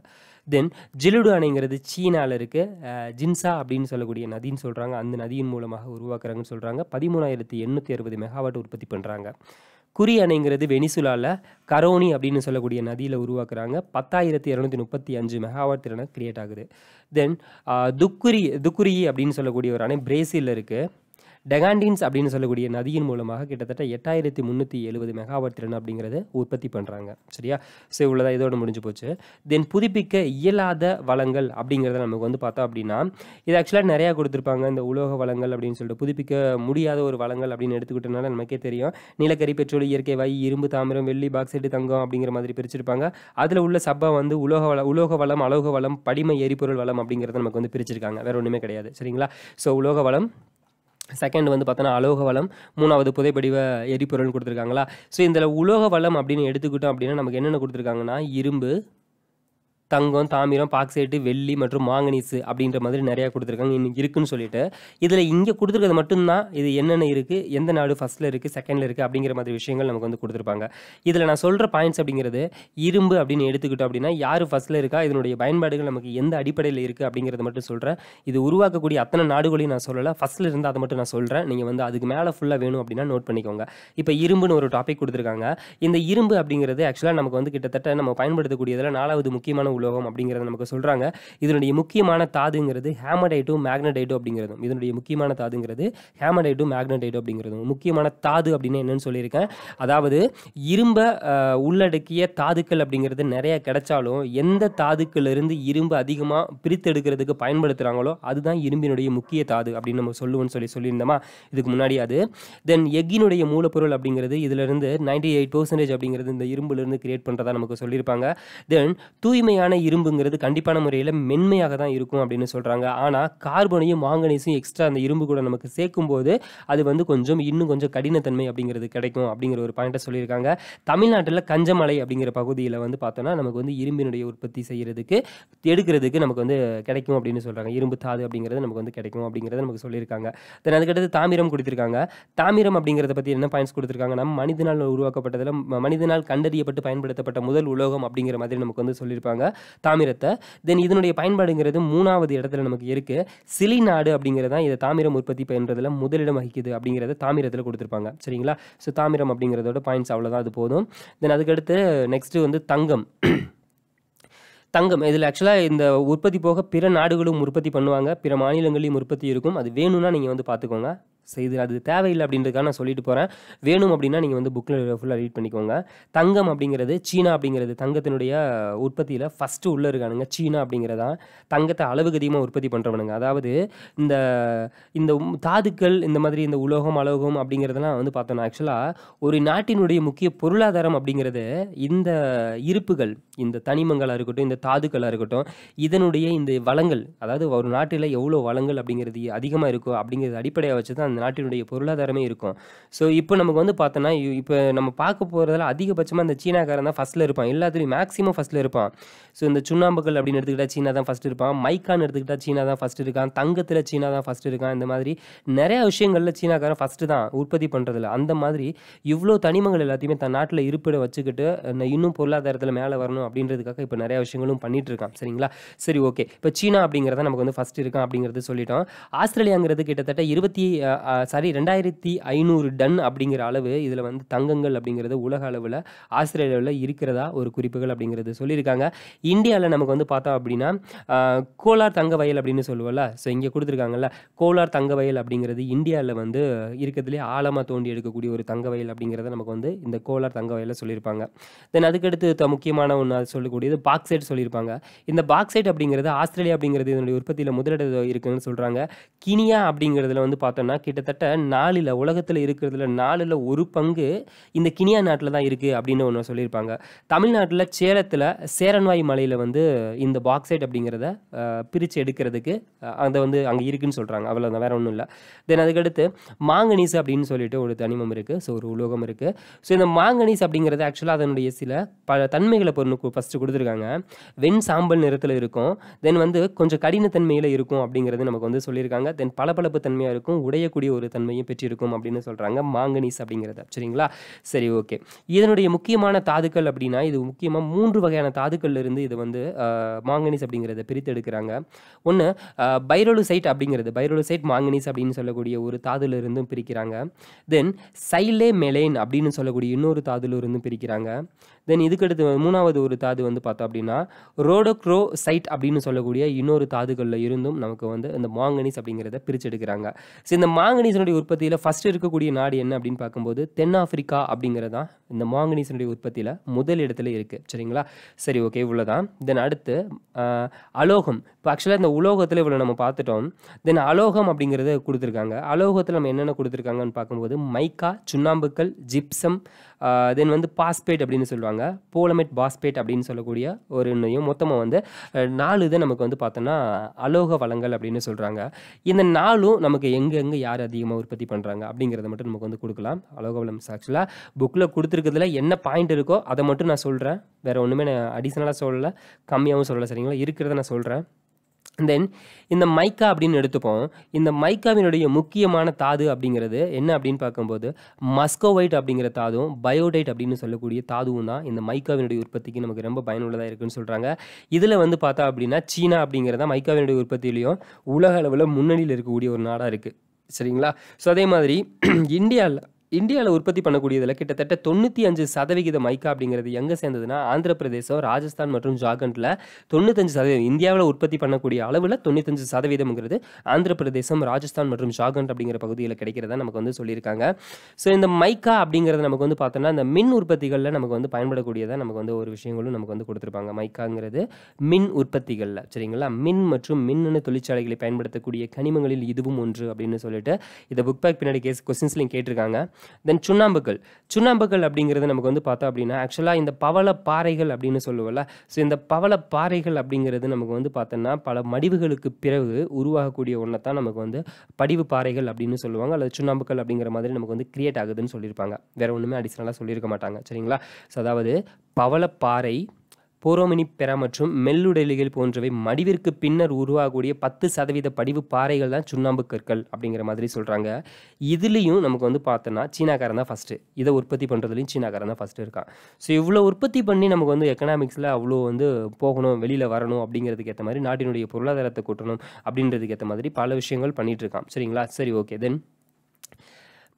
தென் ஜிலுடு அணைங்கிறது சீனாவில் இருக்குது ஜின்சா அப்படின்னு சொல்லக்கூடிய நதின்னு சொல்கிறாங்க அந்த நதியின் மூலமாக உருவாக்குறாங்கன்னு சொல்கிறாங்க பதிமூணாயிரத்தி எண்ணூற்றி அறுபது மெகாவாட் உற்பத்தி பண்ணுறாங்க குறி அணைங்கிறது வெனிசுலாவில் கரோனி அப்படின்னு சொல்லக்கூடிய நதியில் உருவாக்குறாங்க பத்தாயிரத்தி இரநூத்தி முப்பத்தி அஞ்சு மெகாவாட் திறனை கிரியேட் ஆகுது தென் துக்குரி துக்குரி அப்படின்னு சொல்லக்கூடிய ஒரு அணை பிரேசிலில் இருக்குது டெகாண்டின்ஸ் அப்படின்னு சொல்லக்கூடிய நதியின் மூலமாக கிட்டத்தட்ட எட்டாயிரத்தி முந்நூற்றி எழுபது மெகாவாட் திறன் அப்படிங்கிறத உற்பத்தி பண்ணுறாங்க சரியா ஸோ இவ்வளோதான் இதோட முடிஞ்சு போச்சு தென் புதுப்பிக்க இயலாத வளங்கள் அப்படிங்கிறத நமக்கு வந்து பார்த்தோம் அப்படின்னா இது ஆக்சுவலாக நிறையா கொடுத்துருப்பாங்க இந்த உலோக வளங்கள் அப்படின்னு சொல்லிட்டு புதுப்பிக்க முடியாத ஒரு வளங்கள் அப்படின்னு எடுத்துக்கிட்டனால நமக்கே தெரியும் நிலக்கரி பெட்ரோல் இயற்கை வாயு இரும்பு தாமிரம் வெள்ளி பாக்ஸைடு தங்கம் அப்படிங்கிற மாதிரி பிரிச்சிருப்பாங்க அதில் உள்ள சப்பா வந்து உலோக வள உலோக வளம் அலோக வளம் படிம எரிபொருள் வளம் அப்படிங்கிறத நமக்கு வந்து பிரிச்சிருக்காங்க வேறு ஒன்றுமே கிடையாது சரிங்களா ஸோ உலோக வளம் செகண்ட் வந்து பார்த்தோன்னா அலோக வளம் மூணாவது புதைப்படிவ எரிபொருள்னு கொடுத்துருக்காங்களா ஸோ இதில் உலோக வளம் அப்படின்னு எடுத்துக்கிட்டோம் அப்படின்னா நமக்கு என்னென்ன கொடுத்துருக்காங்கன்னா இரும்பு தங்கம் தாமிரம் பாக்சைட்டு வெள்ளி மற்றும் மாங்கனீஸு அப்படின்ற மாதிரி நிறையா கொடுத்துருக்காங்க இன்னும் இருக்குன்னு சொல்லிட்டு இதில் இங்கே கொடுத்துருக்கிறது மட்டும்தான் இது என்னென்ன இருக்குது எந்த நாடு ஃபஸ்ட்டில் இருக்குது செகண்டில் இருக்குது அப்படிங்கிற மாதிரி விஷயங்கள் நமக்கு வந்து கொடுத்துருப்பாங்க இதில் நான் சொல்கிற பாயிண்ட்ஸ் அப்படிங்கிறது இரும்பு அப்படின்னு எடுத்துக்கிட்டோம் அப்படின்னா யார் ஃபஸ்ட்டில் இருக்கா இதனுடைய பயன்பாடுகள் நமக்கு எந்த அடிப்படையில் இருக்குது அப்படிங்கிறத மட்டும் சொல்கிறேன் இது உருவாக்கக்கூடிய அத்தனை நாடுகளையும் நான் சொல்லலை ஃபஸ்ட்டில் இருந்தால் அதை மட்டும் நான் சொல்கிறேன் நீங்கள் வந்து அதுக்கு மேலே ஃபுல்லாக வேணும் அப்படின்னா நோட் பண்ணிக்கோங்க இப்போ இரும்புன்னு ஒரு டாபிக் கொடுத்துருக்காங்க இந்த இரும்பு அப்படிங்கிறது ஆக்சுவலாக நமக்கு வந்து கிட்டத்தட்ட நம்ம பயன்படுத்தக்கூடியதில் நாலாவது முக்கியமான உலோகம் அப்படிங்கிறத நமக்கு சொல்கிறாங்க இதனுடைய முக்கியமான தாதுங்கிறது ஹேமடைட்டும் மேக்னடைட்டும் அப்படிங்கிறதும் இதனுடைய முக்கியமான தாதுங்கிறது ஹேமடைட்டும் மேக்னடைட்டும் அப்படிங்கிறதும் முக்கியமான தாது அப்படின்னு என்னன்னு சொல்லியிருக்கேன் அதாவது இரும்பை உள்ளடக்கிய தாதுக்கள் அப்படிங்கிறது நிறைய கிடைச்சாலும் எந்த தாதுக்களிலிருந்து இரும்பு அதிகமாக பிரித்தெடுக்கிறதுக்கு பயன்படுத்துகிறாங்களோ அதுதான் இரும்பினுடைய முக்கிய தாது அப்படின்னு நம்ம சொல்லுவோம்னு சொல்லி சொல்லியிருந்தோமா இதுக்கு முன்னாடி அது தென் எக்கினுடைய மூலப்பொருள் அப்படிங்கிறது இதிலிருந்து நைன்டி எயிட் பர்சன்டேஜ் அப்படிங்கிறது இந்த இரும்புலேருந்து கிரியேட் பண்ணுறதா நமக்கு சொல்லியிருப்பாங்க தென் தூய்மையான உண்மையான இரும்புங்கிறது கண்டிப்பான முறையில் மென்மையாக தான் இருக்கும் அப்படின்னு சொல்கிறாங்க ஆனால் கார்பனையும் மாங்கனீஸும் எக்ஸ்ட்ரா அந்த இரும்பு கூட நமக்கு சேர்க்கும் போது அது வந்து கொஞ்சம் இன்னும் கொஞ்சம் கடினத்தன்மை அப்படிங்கிறது கிடைக்கும் அப்படிங்கிற ஒரு பாயிண்ட்டை சொல்லியிருக்காங்க தமிழ்நாட்டில் கஞ்சமலை அப்படிங்கிற பகுதியில் வந்து பார்த்தோன்னா நமக்கு வந்து இரும்பினுடைய உற்பத்தி செய்கிறதுக்கு எடுக்கிறதுக்கு நமக்கு வந்து கிடைக்கும் அப்படின்னு சொல்கிறாங்க இரும்பு தாது அப்படிங்கிறது நமக்கு வந்து கிடைக்கும் அப்படிங்கிறத நமக்கு சொல்லியிருக்காங்க தென் அதுக்கடுத்து தாமிரம் கொடுத்துருக்காங்க தாமிரம் அப்படிங்கிறத பற்றி என்ன பாயிண்ட்ஸ் கொடுத்துருக்காங்க நம்ம மனிதனால் உருவாக்கப்பட்டதில் மனிதனால் கண்டறியப்பட்டு பயன்படுத்தப்பட்ட முதல் உலோகம் அப்படிங்கிற மாதிரி நமக்கு வந்து சொல்லியிருப்பாங்க தாமிரத்தை தென் இதனுடைய பயன்பாடுங்கிறது மூணாவது இடத்துல நமக்கு இருக்குது சிலி நாடு அப்படிங்கிறதான் இதை தாமிரம் உற்பத்தி பயன்றதில் முதலிடம் வகிக்குது அப்படிங்கிறத தாமிரத்தில் கொடுத்துருப்பாங்க சரிங்களா ஸோ தாமிரம் அப்படிங்கிறதோட பாயிண்ட்ஸ் அவ்வளோதான் அது போதும் தென் அதுக்கடுத்து நெக்ஸ்ட்டு வந்து தங்கம் தங்கம் இதில் ஆக்சுவலாக இந்த உற்பத்தி போக பிற நாடுகளும் உற்பத்தி பண்ணுவாங்க பிற மாநிலங்களையும் உற்பத்தி இருக்கும் அது வேணும்னா நீங்கள் வந்து பார்த்துக்கோங்க செய்து அது தேவையில்லை அப்படின்றதுக்காக நான் சொல்லிட்டு போகிறேன் வேணும் அப்படின்னா நீங்கள் வந்து புக்கில் ஃபுல்லாக ரீட் பண்ணிக்கோங்க தங்கம் அப்படிங்கிறது சீனா அப்படிங்கிறது தங்கத்தினுடைய உற்பத்தியில் ஃபஸ்ட்டு உள்ளே இருக்கானுங்க சீனா அப்படிங்கிறதா தங்கத்தை அளவுக்கு அதிகமாக உற்பத்தி பண்ணுறவனுங்க அதாவது இந்த இந்த தாதுக்கள் இந்த மாதிரி இந்த உலோகம் அலோகம் அப்படிங்கிறதெல்லாம் வந்து பார்த்தோன்னா ஆக்சுவலாக ஒரு நாட்டினுடைய முக்கிய பொருளாதாரம் அப்படிங்கிறது இந்த இருப்புகள் இந்த தனிமங்களாக இருக்கட்டும் இந்த தாதுக்களாக இருக்கட்டும் இதனுடைய இந்த வளங்கள் அதாவது ஒரு நாட்டில் எவ்வளோ வளங்கள் அப்படிங்கிறது அதிகமாக இருக்கோ அப்படிங்கிறது அடிப்படையாக வச்சு தான் அந்த நாட்டினுடைய பொருளாதாரமே இருக்கும் ஸோ இப்போ நமக்கு வந்து பார்த்தோன்னா இப்போ நம்ம பார்க்க போகிறதுல அதிகபட்சமாக இந்த சீனாக்காரன் தான் ஃபஸ்ட்டில் இருப்பான் எல்லாத்துலேயும் மேக்ஸிமம் ஃபஸ்ட்டில் இருப்பான் ஸோ இந்த சுண்ணாம்புகள் அப்படின்னு எடுத்துக்கிட்டால் சீனா தான் ஃபஸ்ட் இருப்பான் மைக்கான் எடுத்துக்கிட்டால் சீனா தான் ஃபஸ்ட் இருக்கான் தங்கத்தில் சீனா தான் ஃபஸ்ட் இருக்கான் இந்த மாதிரி நிறையா விஷயங்களில் சீனாக்காரன் ஃபஸ்ட்டு தான் உற்பத்தி பண்ணுறதுல அந்த மாதிரி இவ்வளோ தனிமங்கள் எல்லாத்தையுமே தன் நாட்டில் இருப்பிட வச்சுக்கிட்டு இன்னும் பொருளாதாரத்தில் மேலே வரணும் அப்படின்றதுக்காக இப்போ நிறையா விஷயங்களும் பண்ணிகிட்டு இருக்கான் சரிங்களா சரி ஓகே இப்போ சீனா அப்படிங்கிறத நமக்கு வந்து ஃபஸ்ட் இருக்கான் அப்படிங்கிறது சொல்லிட்டோம் ஆஸ்திரேலியாங்கிறது கிட்டத்தட்ட இருபத்தி சாரி ரெண்டாயிரத்தி ஐநூறு டன் அப்படிங்கிற அளவு இதில் வந்து தங்கங்கள் அப்படிங்கிறது உலக அளவில் ஆஸ்திரேலியாவில் இருக்கிறதா ஒரு குறிப்புகள் அப்படிங்கிறது சொல்லியிருக்காங்க இந்தியாவில் நமக்கு வந்து பார்த்தோம் அப்படின்னா கோலார் தங்க வயல் அப்படின்னு சொல்லுவோம்ல ஸோ இங்கே கொடுத்துருக்காங்கல்ல கோலார் தங்க வயல் அப்படிங்கிறது இந்தியாவில் வந்து இருக்கிறதுலே ஆழமாக தோண்டி எடுக்கக்கூடிய ஒரு தங்க வயல் அப்படிங்கிறத நமக்கு வந்து இந்த கோலார் தங்க வயலில் சொல்லியிருப்பாங்க தென் அதுக்கடுத்து முக்கியமான ஒன்று சொல்லக்கூடியது பாக்ஸைட் சொல்லியிருப்பாங்க இந்த பாக்ஸைட் அப்படிங்கிறது ஆஸ்திரேலியா அப்படிங்கிறது இதனுடைய உற்பத்தியில் முதலிடம் இருக்குன்னு சொல்கிறாங்க கினியா அப்படிங்கிறதுல வந்து பார்த்தோம்னா கிட்ட கிட்டத்தட்ட நாலில் உலகத்தில் இருக்கிறதுல நாலில் ஒரு பங்கு இந்த கினியா நாட்டில் தான் இருக்குது அப்படின்னு ஒன்று சொல்லியிருப்பாங்க தமிழ்நாட்டில் சேலத்தில் சேரன்வாய் மலையில் வந்து இந்த பாக்ஸைட் அப்படிங்கிறத பிரித்து எடுக்கிறதுக்கு அதை வந்து அங்கே இருக்குதுன்னு சொல்கிறாங்க அவ்வளோதான் வேறு ஒன்றும் இல்லை தென் அதுக்கடுத்து மாங்கனீஸ் அப்படின்னு சொல்லிட்டு ஒரு தனிமம் இருக்குது ஸோ ஒரு உலோகம் இருக்குது ஸோ இந்த மாங்கனீஸ் அப்படிங்கிறது ஆக்சுவலாக அதனுடைய சில பல தன்மைகளை பொருள் ஃபஸ்ட்டு கொடுத்துருக்காங்க வெண் சாம்பல் நிறத்தில் இருக்கும் தென் வந்து கொஞ்சம் கடினத்தன்மையில் இருக்கும் அப்படிங்கிறது நமக்கு வந்து சொல்லியிருக்காங்க தென் பளபளப்பு தன்மையாக இருக்கும் உடைய அழியக்கூடிய ஒரு தன்மையும் பெற்றிருக்கும் அப்படின்னு சொல்கிறாங்க மாங்கனீஸ் அப்படிங்கிறத சரிங்களா சரி ஓகே இதனுடைய முக்கியமான தாதுக்கள் அப்படின்னா இது முக்கியமாக மூன்று வகையான இருந்து இது வந்து மாங்கனீஸ் அப்படிங்கிறத பிரித்து எடுக்கிறாங்க ஒன்று பைரோலுசைட் அப்படிங்கிறது பைரோலுசைட் மாங்கனீஸ் அப்படின்னு சொல்லக்கூடிய ஒரு தாதுலேருந்தும் பிரிக்கிறாங்க தென் சைலே மெலேன் அப்படின்னு சொல்லக்கூடிய இன்னொரு தாதுலேருந்தும் பிரிக்கிறாங்க தென் இதுக்கடுத்து மூணாவது ஒரு தாது வந்து பார்த்தோம் அப்படின்னா ரோடோக்ரோ சைட் அப்படின்னு சொல்லக்கூடிய இன்னொரு தாதுகளில் இருந்தும் நமக்கு வந்து இந்த மாங்கனீஸ் அப்படிங்கிறத பிரிச்செடுக்கிறாங்க ஸோ இந்த மாங்கனீஸினுடைய உற்பத்தியில் ஃபஸ்ட்டு இருக்கக்கூடிய நாடு என்ன அப்படின்னு பார்க்கும்போது தென்னாப்பிரிக்கா அப்படிங்கிறதா இந்த மாங்கனீஸினுடைய உற்பத்தியில் முதல் இடத்துல இருக்குது சரிங்களா சரி ஓகே இவ்வளோதான் தென் அடுத்து அலோகம் இப்போ ஆக்சுவலாக இந்த உலோகத்தில் இவ்வளோ நம்ம பார்த்துட்டோம் தென் அலோகம் அப்படிங்கிறத கொடுத்துருக்காங்க அலோகத்தில் நம்ம என்னென்ன கொடுத்துருக்காங்கன்னு பார்க்கும்போது மைக்கா சுண்ணாம்புக்கல் ஜிப்சம் தென் வந்து பாஸ்பேட் அப்படின்னு சொல்லுவாங்க போலமேட் பாஸ்பேட் அப்படின்னு சொல்லக்கூடிய ஒரு இன்னையும் மொத்தமாக வந்து நாலு இதை நமக்கு வந்து பார்த்தோன்னா அலோக வளங்கள் அப்படின்னு சொல்கிறாங்க இந்த நாளும் நமக்கு எங்கெங்கே யார் அதிகமாக உற்பத்தி பண்ணுறாங்க அப்படிங்கிறத மட்டும் நமக்கு வந்து கொடுக்கலாம் அலோக வளம் ஆக்சுவலாக புக்கில் கொடுத்துருக்கிறதுல என்ன பாயிண்ட் இருக்கோ அதை மட்டும் நான் சொல்கிறேன் வேறு ஒன்றுமே நான் அடிஷ்னலாக சொல்லலை கம்மியாகவும் சொல்லலை சரிங்களா இருக்கிறத நான் சொல்கிறேன் தென் இந்த மைக்கா அப்படின்னு எடுத்துப்போம் இந்த மைக்காவினுடைய முக்கியமான தாது அப்படிங்கிறது என்ன அப்படின்னு பார்க்கும்போது மஸ்கோவைட் அப்படிங்கிற தாதும் பயோடைட் அப்படின்னு சொல்லக்கூடிய தாதுவும் தான் இந்த மைக்காவினுடைய உற்பத்திக்கு நமக்கு ரொம்ப பயனுள்ளதாக இருக்குன்னு சொல்கிறாங்க இதில் வந்து பார்த்தா அப்படின்னா சீனா அப்படிங்கிறத மைக்காவினுடைய உற்பத்தியிலையும் உலக அளவில் முன்னணியில் இருக்கக்கூடிய ஒரு நாடாக இருக்குது சரிங்களா ஸோ அதே மாதிரி (clears throat) இந்தியாவில் இந்தியாவில் உற்பத்தி பண்ணக்கூடியதில் கிட்டத்தட்ட தொண்ணூற்றி அஞ்சு சதவிகித மைக்கா அப்படிங்கிறது எங்கே சேர்ந்ததுன்னா ஆந்திர பிரதேசம் ராஜஸ்தான் மற்றும் ஜார்க்கண்டில் தொண்ணூத்தஞ்சு சதவீதம் இந்தியாவில் உற்பத்தி பண்ணக்கூடிய அளவில் தொண்ணூத்தஞ்சு சதவீதம்ங்கிறது ஆந்திர பிரதேசம் ராஜஸ்தான் மற்றும் ஜார்க்கண்ட் அப்படிங்கிற பகுதியில் கிடைக்கிறதா நமக்கு வந்து சொல்லியிருக்காங்க ஸோ இந்த மைக்கா அப்படிங்கிறத நமக்கு வந்து பார்த்தோன்னா இந்த மின் உற்பத்திகளில் நமக்கு வந்து பயன்படக்கூடியதாக நமக்கு வந்து ஒரு விஷயங்களும் நமக்கு வந்து கொடுத்துருப்பாங்க மைக்காங்கிறது மின் உற்பத்திகளில் சரிங்களா மின் மற்றும் மின்னணு தொழிற்சாலைகளை பயன்படுத்தக்கூடிய கனிமங்களில் இதுவும் ஒன்று அப்படின்னு சொல்லிட்டு இதை புக் பேக் பின்னாடி கேஸ் கொஸ்டின்ஸ்லையும் கேட்டிருக்காங்க தென் சுண்ணாம்புகள் சுண்ணாம்புகள் அப்படிங்கிறது நமக்கு வந்து பார்த்தோம் அப்படின்னா ஆக்சுவலாக இந்த பவள பாறைகள் அப்படின்னு சொல்லுவோம்ல ஸோ இந்த பவள பாறைகள் அப்படிங்கிறது நமக்கு வந்து பார்த்தோன்னா பல மடிவுகளுக்கு பிறகு உருவாகக்கூடிய ஒன்றை தான் நமக்கு வந்து படிவு பாறைகள் அப்படின்னு சொல்லுவாங்க அல்லது சுண்ணாம்புகள் அப்படிங்கிற மாதிரி நமக்கு வந்து கிரியேட் ஆகுதுன்னு சொல்லியிருப்பாங்க வேறு ஒன்றுமே அடிஷ்னலாக சொல்லியிருக்க மாட்டாங்க சரிங்களா ஸோ அதாவது பவளப்பாறை பெறா மற்றும் மெல்லுடலிகள் போன்றவை மடிவிற்கு பின்னர் உருவாகக்கூடிய பத்து சதவீத படிவு பாறைகள் தான் சுண்ணாம்பு கற்கள் அப்படிங்கிற மாதிரி சொல்கிறாங்க இதுலேயும் நமக்கு வந்து பார்த்தோன்னா சீனாக்காரன் தான் ஃபஸ்ட்டு இதை உற்பத்தி பண்ணுறதுலையும் சீனாக்காரன் தான் ஃபஸ்ட்டு இருக்கான் ஸோ இவ்வளோ உற்பத்தி பண்ணி நமக்கு வந்து எக்கனாமிக்ஸில் அவ்வளோ வந்து போகணும் வெளியில் வரணும் அப்படிங்கிறதுக்கு ஏற்ற மாதிரி நாட்டினுடைய பொருளாதாரத்தை கூட்டணும் அப்படின்றதுக்கு ஏற்ற மாதிரி பல விஷயங்கள் பண்ணிகிட்ருக்கான் சரிங்களா சரி ஓகே தென்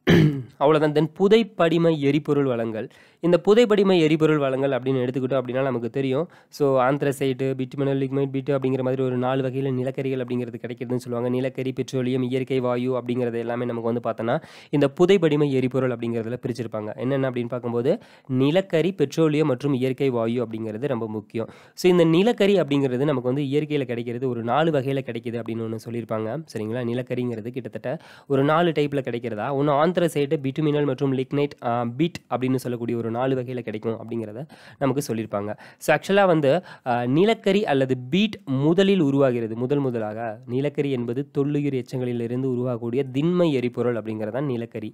(clears throat) அவ்வளோதான் தென் புதைப்படிம எரிபொருள் வளங்கள் இந்த புதைப்படிம எரிபொருள் வளங்கள் அப்படின்னு எடுத்துக்கிட்டோம் அப்படின்னா நமக்கு தெரியும் ஸோ ஆந்திரசைட்டு பிட்மினல் லிக்மைட் பிட்டு அப்படிங்கிற மாதிரி ஒரு நாலு வகையில் நிலக்கரிகள் அப்படிங்கிறது கிடைக்கிறதுன்னு சொல்லுவாங்க நிலக்கரி பெட்ரோலியம் இயற்கை வாயு அப்படிங்கிறது எல்லாமே நமக்கு வந்து பார்த்தோன்னா இந்த புதைப்படிம எரிபொருள் அப்படிங்கிறதுல பிரிச்சிருப்பாங்க என்னென்ன அப்படின்னு பார்க்கும்போது நிலக்கரி பெட்ரோலியம் மற்றும் இயற்கை வாயு அப்படிங்கிறது ரொம்ப முக்கியம் ஸோ இந்த நிலக்கரி அப்படிங்கிறது நமக்கு வந்து இயற்கையில் கிடைக்கிறது ஒரு நாலு வகையில் கிடைக்கிது அப்படின்னு ஒன்று சொல்லியிருப்பாங்க சரிங்களா நிலக்கரிங்கிறது கிட்டத்தட்ட ஒரு நாலு டைப்பில் கிடைக்கிறதா ஒன்று ஆந்திர ஆந்த்ரசைட்டு பிட்டுமினல் மற்றும் லிக்னைட் பீட் அப்படின்னு சொல்லக்கூடிய ஒரு நாலு வகையில் கிடைக்கும் அப்படிங்கிறத நமக்கு சொல்லியிருப்பாங்க ஸோ ஆக்சுவலாக வந்து நிலக்கரி அல்லது பீட் முதலில் உருவாகிறது முதல் முதலாக நிலக்கரி என்பது தொல்லுயிர் எச்சங்களிலிருந்து உருவாகக்கூடிய திண்மை எரிபொருள் அப்படிங்கிறதான் நிலக்கரி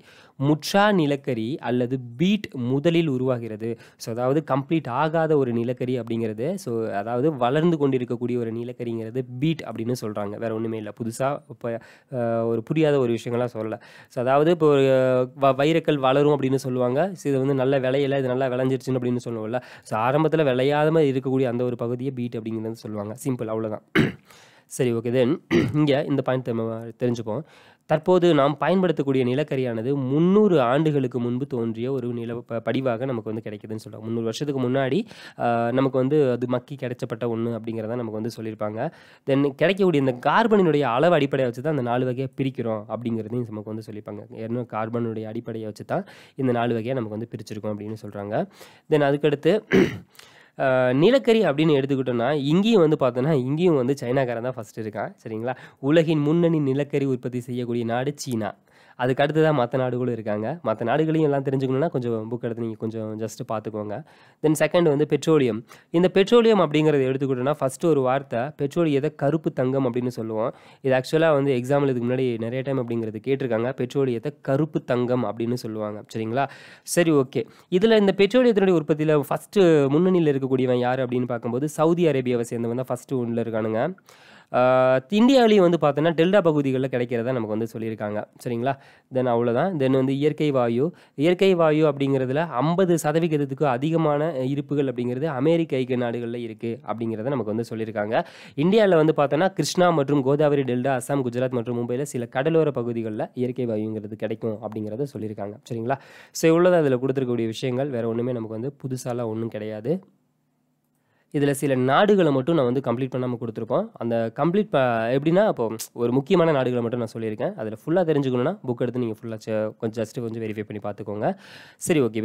முற்றா நிலக்கரி அல்லது பீட் முதலில் உருவாகிறது ஸோ அதாவது கம்ப்ளீட் ஆகாத ஒரு நிலக்கரி அப்படிங்கிறது ஸோ அதாவது வளர்ந்து கொண்டிருக்கக்கூடிய ஒரு நிலக்கரிங்கிறது பீட் அப்படின்னு சொல்கிறாங்க வேறு ஒன்றுமே இல்லை புதுசாக இப்போ ஒரு புரியாத ஒரு விஷயங்கள்லாம் சொல்லலை ஸோ அதாவது இப்போ ஒரு வ வைரக்கல் வளரும் அப்படின்னு சொல்லுவாங்க ஸோ இது வந்து நல்ல விளையலை இது நல்லா விளைஞ்சிருச்சுன்னு அப்படின்னு சொல்லுவோம்ல ஸோ ஆரம்பத்தில் விளையாத மாதிரி இருக்கக்கூடிய அந்த ஒரு பகுதியை பீட் அப்படிங்கிறது சொல்லுவாங்க சிம்பிள் அவ்வளோதான் (clears throat) சரி ஓகே தென் இங்கே இந்த பாயிண்ட் தெரிஞ்சுப்போம் தற்போது நாம் பயன்படுத்தக்கூடிய நிலக்கரியானது முந்நூறு ஆண்டுகளுக்கு முன்பு தோன்றிய ஒரு நில படிவாக நமக்கு வந்து கிடைக்குதுன்னு சொல்கிறோம் முந்நூறு வருஷத்துக்கு முன்னாடி நமக்கு வந்து அது மக்கி கிடைச்சப்பட்ட ஒன்று அப்படிங்கிறத நமக்கு வந்து சொல்லியிருப்பாங்க தென் கிடைக்கக்கூடிய இந்த கார்பனினுடைய அளவு அடிப்படையை வச்சு தான் அந்த நாலு வகையை பிரிக்கிறோம் அப்படிங்கிறதையும் நமக்கு வந்து சொல்லியிருப்பாங்க ஏன்னா கார்பனுடைய அடிப்படையை வச்சு தான் இந்த நாலு வகையாக நமக்கு வந்து பிரிச்சிருக்கோம் அப்படின்னு சொல்கிறாங்க தென் அதுக்கடுத்து நிலக்கரி அப்படின்னு எடுத்துக்கிட்டோன்னா இங்கேயும் வந்து பார்த்தோன்னா இங்கேயும் வந்து சைனாக்காரன் தான் ஃபஸ்ட்டு இருக்கான் சரிங்களா உலகின் முன்னணி நிலக்கரி உற்பத்தி செய்யக்கூடிய நாடு சீனா அதுக்கு அடுத்து தான் மற்ற நாடுகளும் இருக்காங்க மற்ற நாடுகளையும் எல்லாம் தெரிஞ்சுக்கணுன்னா கொஞ்சம் புக் எடுத்து நீங்கள் கொஞ்சம் ஜஸ்ட்டு பார்த்துக்கோங்க தென் செகண்ட் வந்து பெட்ரோலியம் இந்த பெட்ரோலியம் அப்படிங்கிறத எடுத்துக்கிட்டோம்னா ஃபஸ்ட்டு ஒரு வார்த்தை எதை கருப்பு தங்கம் அப்படின்னு சொல்லுவோம் இது ஆக்சுவலாக வந்து எக்ஸாம்பிள் இதுக்கு முன்னாடி நிறைய டைம் அப்படிங்கிறது கேட்டிருக்காங்க பெட்ரோலியத்தை கருப்பு தங்கம் அப்படின்னு சொல்லுவாங்க சரிங்களா சரி ஓகே இதில் இந்த பெட்ரோலியத்தினுடைய உற்பத்தியில் ஃபஸ்ட்டு முன்னணியில் இருக்கக்கூடியவன் யார் அப்படின்னு பார்க்கும்போது சவுதி அரேபியாவை சேர்ந்தவன் தான் ஃபஸ்ட்டு ஒன்றில் இருக்கானுங்க இந்தியாவிலையும் வந்து பார்த்தோன்னா டெல்டா பகுதிகளில் கிடைக்கிறத நமக்கு வந்து சொல்லியிருக்காங்க சரிங்களா தென் அவ்வளோதான் தென் வந்து இயற்கை வாயு இயற்கை வாயு அப்படிங்கிறதுல ஐம்பது சதவிகிதத்துக்கு அதிகமான இருப்புகள் அப்படிங்கிறது அமெரிக்க ஐக்கிய நாடுகளில் இருக்குது அப்படிங்கிறத நமக்கு வந்து சொல்லியிருக்காங்க இந்தியாவில் வந்து பார்த்தோன்னா கிருஷ்ணா மற்றும் கோதாவரி டெல்டா அசாம் குஜராத் மற்றும் மும்பையில் சில கடலோர பகுதிகளில் இயற்கை வாயுங்கிறது கிடைக்கும் அப்படிங்கிறத சொல்லியிருக்காங்க சரிங்களா ஸோ இவ்வளோதான் அதில் கொடுத்துருக்கக்கூடிய விஷயங்கள் வேறு ஒன்றுமே நமக்கு வந்து புதுசாலாம் ஒன்றும் கிடையாது இதில் சில நாடுகளை மட்டும் நான் வந்து கம்ப்ளீட் பண்ணாமல் கொடுத்துருக்கோம் அந்த கம்ப்ளீட் ப எப்படின்னா இப்போ ஒரு முக்கியமான நாடுகளை மட்டும் நான் சொல்லியிருக்கேன் அதில் ஃபுல்லாக தெரிஞ்சுக்கணுன்னா புக் எடுத்து நீங்கள் ஃபுல்லாக கொஞ்சம் ஜஸ்ட்டு கொஞ்சம் வெரிஃபை பண்ணி பார்த்துக்கோங்க சரி ஓகே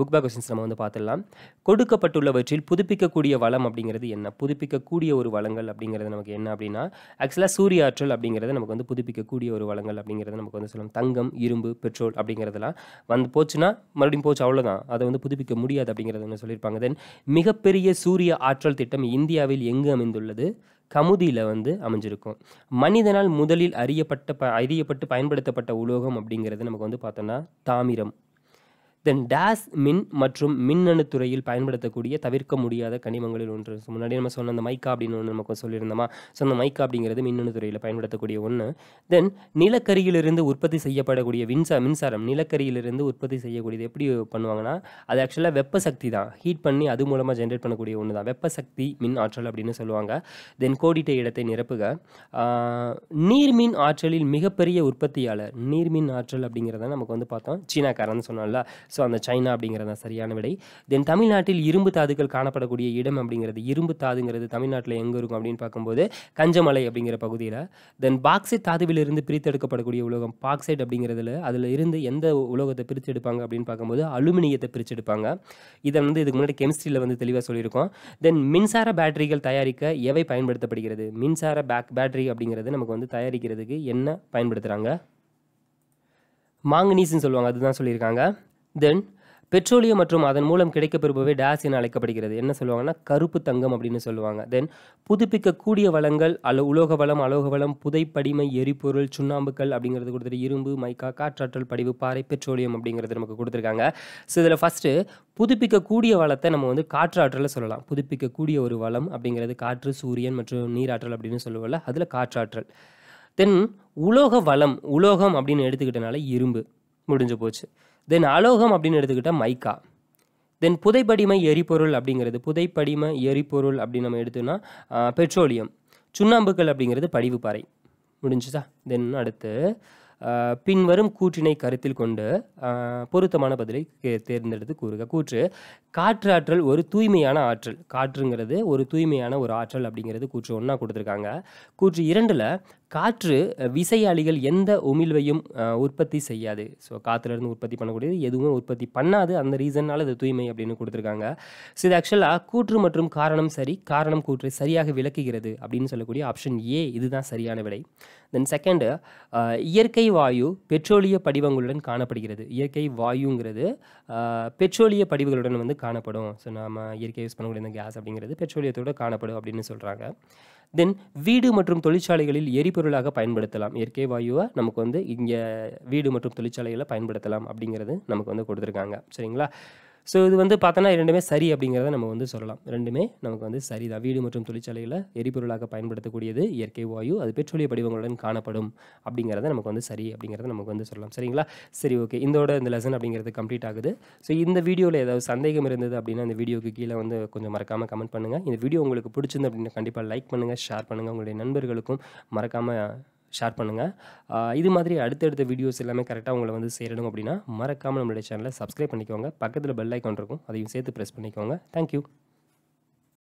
புக் பேக் கொஸ்டின்ஸ் நம்ம வந்து பார்த்துடலாம் கொடுக்கப்பட்டுள்ளவற்றில் புதுப்பிக்கக்கூடிய வளம் அப்படிங்கிறது என்ன புதுப்பிக்கக்கூடிய ஒரு வளங்கள் அப்படிங்கிறது நமக்கு என்ன அப்படின்னா ஆக்சுவலாக சூரிய ஆற்றல் அப்படிங்கிறது நமக்கு வந்து புதுப்பிக்கக்கூடிய ஒரு வளங்கள் அப்படிங்கிறது நமக்கு வந்து சொல்லலாம் தங்கம் இரும்பு பெட்ரோல் அப்படிங்கிறதெல்லாம் வந்து போச்சுன்னா மறுபடியும் போச்சு அவ்வளோதான் அதை வந்து புதுப்பிக்க முடியாது அப்படிங்கிறது சொல்லியிருப்பாங்க தென் மிகப்பெரிய சூரிய ஆற்றல் திட்டம் இந்தியாவில் எங்கு அமைந்துள்ளது கமுதியில் வந்து அமைஞ்சிருக்கும் மனிதனால் முதலில் அறியப்பட்ட ப அறியப்பட்டு பயன்படுத்தப்பட்ட உலோகம் அப்படிங்கிறது நமக்கு வந்து பார்த்தோன்னா தாமிரம் தென் டேஸ் மின் மற்றும் மின்னணு துறையில் பயன்படுத்தக்கூடிய தவிர்க்க முடியாத கனிமங்களில் ஒன்று முன்னாடி நம்ம சொன்ன அந்த மைக்கா அப்படின்னு ஒன்று நமக்கு சொல்லியிருந்தோமா ஸோ அந்த மைக்கா அப்படிங்கிறது மின்னணு துறையில் பயன்படுத்தக்கூடிய ஒன்று தென் நிலக்கரியிலிருந்து உற்பத்தி செய்யப்படக்கூடிய மின்சா மின்சாரம் நிலக்கரியிலிருந்து உற்பத்தி செய்யக்கூடியது எப்படி பண்ணுவாங்கன்னா அது ஆக்சுவலாக வெப்ப சக்தி தான் ஹீட் பண்ணி அது மூலமாக ஜென்ரேட் பண்ணக்கூடிய ஒன்று தான் வெப்ப சக்தி மின் ஆற்றல் அப்படின்னு சொல்லுவாங்க தென் கோடிட்ட இடத்தை நிரப்புக நீர்மின் ஆற்றலில் மிகப்பெரிய உற்பத்தியாளர் நீர்மின் ஆற்றல் அப்படிங்கிறத நமக்கு வந்து பார்த்தோம் சீனாக்காரன்னு சொன்னால ஸோ அந்த சைனா அப்படிங்கிறது தான் சரியான விடை தென் தமிழ்நாட்டில் இரும்பு தாதுக்கள் காணப்படக்கூடிய இடம் அப்படிங்கிறது இரும்பு தாதுங்கிறது தமிழ்நாட்டில் எங்கே இருக்கும் அப்படின்னு பார்க்கும்போது கஞ்சமலை அப்படிங்கிற பகுதியில் தென் பாக்ஸைட் தாதுவிலிருந்து பிரித்தெடுக்கப்படக்கூடிய உலோகம் பாக்சைட் அப்படிங்கிறதுல அதில் இருந்து எந்த உலோகத்தை பிரித்து எடுப்பாங்க அப்படின்னு பார்க்கும்போது அலுமினியத்தை பிரித்து எடுப்பாங்க இதை வந்து இதுக்கு முன்னாடி கெமிஸ்ட்ரியில் வந்து தெளிவாக சொல்லியிருக்கோம் தென் மின்சார பேட்டரிகள் தயாரிக்க எவை பயன்படுத்தப்படுகிறது மின்சார பேக் பேட்டரி அப்படிங்கிறது நமக்கு வந்து தயாரிக்கிறதுக்கு என்ன பயன்படுத்துகிறாங்க மாங்கனீஸ்ன்னு சொல்லுவாங்க அதுதான் சொல்லியிருக்காங்க தென் பெட்ரோலியம் மற்றும் அதன் மூலம் கிடைக்கப்பெறுபவை டேஸ் என அழைக்கப்படுகிறது என்ன சொல்லுவாங்கன்னா கருப்பு தங்கம் அப்படின்னு சொல்லுவாங்க தென் புதுப்பிக்கக்கூடிய வளங்கள் அல்ல உலோக வளம் அலோக வளம் புதைப்படிமை எரிபொருள் சுண்ணாம்புக்கள் அப்படிங்கிறது கொடுத்துட்டு இரும்பு மைக்கா காற்றாற்றல் படிவு பாறை பெட்ரோலியம் அப்படிங்கிறது நமக்கு கொடுத்துருக்காங்க ஸோ இதில் ஃபஸ்ட்டு புதுப்பிக்கக்கூடிய வளத்தை நம்ம வந்து காற்றாற்றலில் சொல்லலாம் புதுப்பிக்கக்கூடிய ஒரு வளம் அப்படிங்கிறது காற்று சூரியன் மற்றும் நீராற்றல் அப்படின்னு சொல்லுவோம்ல அதில் காற்றாற்றல் தென் உலோக வளம் உலோகம் அப்படின்னு எடுத்துக்கிட்டனால இரும்பு முடிஞ்சு போச்சு தென் அலோகம் அப்படின்னு எடுத்துக்கிட்டால் மைக்கா தென் புதைப்படிமை எரிபொருள் அப்படிங்கிறது புதைப்படிமை எரிபொருள் அப்படின்னு நம்ம எடுத்துன்னா பெட்ரோலியம் சுண்ணாம்புக்கள் அப்படிங்கிறது படிவுப்பாறை முடிஞ்சுதா தென் அடுத்து பின்வரும் கூற்றினை கருத்தில் கொண்டு பொருத்தமான பதிலை தேர்ந்தெடுத்து கூறுக கூற்று காற்று ஆற்றல் ஒரு தூய்மையான ஆற்றல் காற்றுங்கிறது ஒரு தூய்மையான ஒரு ஆற்றல் அப்படிங்கிறது கூற்று ஒன்றா கொடுத்துருக்காங்க கூற்று இரண்டில் காற்று விசையாளிகள் எந்த உமிழ்வையும் உற்பத்தி செய்யாது ஸோ காற்றுலேருந்து உற்பத்தி பண்ணக்கூடியது எதுவும் உற்பத்தி பண்ணாது அந்த ரீசன்னால் அது தூய்மை அப்படின்னு கொடுத்துருக்காங்க ஸோ இது ஆக்சுவலாக கூற்று மற்றும் காரணம் சரி காரணம் கூற்று சரியாக விளக்குகிறது அப்படின்னு சொல்லக்கூடிய ஆப்ஷன் ஏ இதுதான் சரியான விடை தென் செகண்டு uh, இயற்கை வாயு பெட்ரோலிய படிவங்களுடன் காணப்படுகிறது இயற்கை வாயுங்கிறது uh, பெட்ரோலிய படிவுகளுடன் வந்து காணப்படும் ஸோ நாம் இயற்கை யூஸ் பண்ணக்கூடிய இந்த கேஸ் அப்படிங்கிறது பெட்ரோலியத்தோடு காணப்படும் அப்படின்னு சொல்கிறாங்க தென் வீடு மற்றும் தொழிற்சாலைகளில் எரிபொருளாக பயன்படுத்தலாம் இயற்கை வாயுவை நமக்கு வந்து இங்கே வீடு மற்றும் தொழிற்சாலைகளை பயன்படுத்தலாம் அப்படிங்கிறது நமக்கு வந்து கொடுத்துருக்காங்க சரிங்களா ஸோ இது வந்து பார்த்தோன்னா ரெண்டுமே சரி அப்படிங்கிறத நம்ம வந்து சொல்லலாம் ரெண்டுமே நமக்கு வந்து சரி தான் வீடு மற்றும் தொழிற்சாலைகளில் எரிபொருளாக பயன்படுத்தக்கூடியது இயற்கை வாயு அது பெட்ரோலிய படிவங்களுடன் காணப்படும் அப்படிங்கிறத நமக்கு வந்து சரி அப்படிங்கிறத நமக்கு வந்து சொல்லலாம் சரிங்களா சரி ஓகே இதோட இந்த லெசன் அப்படிங்கிறது கம்ப்ளீட் ஆகுது ஸோ இந்த வீடியோவில் ஏதாவது சந்தேகம் இருந்தது அப்படின்னா இந்த வீடியோக்கு கீழே வந்து கொஞ்சம் மறக்காமல் கமெண்ட் பண்ணுங்கள் இந்த வீடியோ உங்களுக்கு பிடிச்சிருந்து அப்படின்னா கண்டிப்பாக லைக் பண்ணுங்கள் ஷேர் பண்ணுங்கள் உங்களுடைய நண்பர்களுக்கும் மறக்காமல் ஷேர் பண்ணுங்கள் இது மாதிரி அடுத்தடுத்த வீடியோஸ் எல்லாமே கரெக்டாக உங்களை வந்து சேரணும் அப்படின்னா மறக்காமல் நம்மளுடைய சேனலை சப்ஸ்கிரைப் பண்ணிக்கோங்க பக்கத்தில் பெல் ஐக்கான் இருக்கும் அதையும் சேர்த்து ப்ரெஸ் பண்ணிக்கோங்க தேங்க்யூ